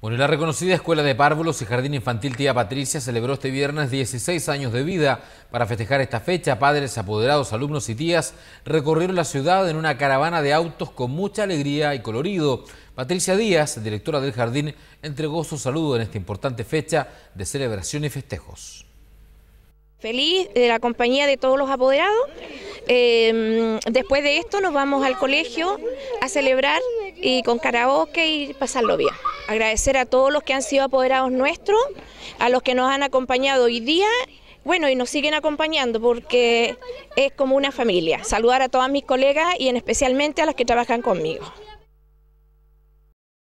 Bueno, la reconocida Escuela de Párvulos y Jardín Infantil Tía Patricia celebró este viernes 16 años de vida. Para festejar esta fecha, padres, apoderados, alumnos y tías recorrieron la ciudad en una caravana de autos con mucha alegría y colorido. Patricia Díaz, directora del jardín, entregó su saludo en esta importante fecha de celebración y festejos. Feliz de la compañía de todos los apoderados. Em, después de esto nos vamos al colegio a celebrar y con karaoke y pasarlo bien agradecer a todos los que han sido apoderados nuestros, a los que nos han acompañado hoy día bueno, y nos siguen acompañando porque es como una familia. Saludar a todas mis colegas y en especialmente a las que trabajan conmigo.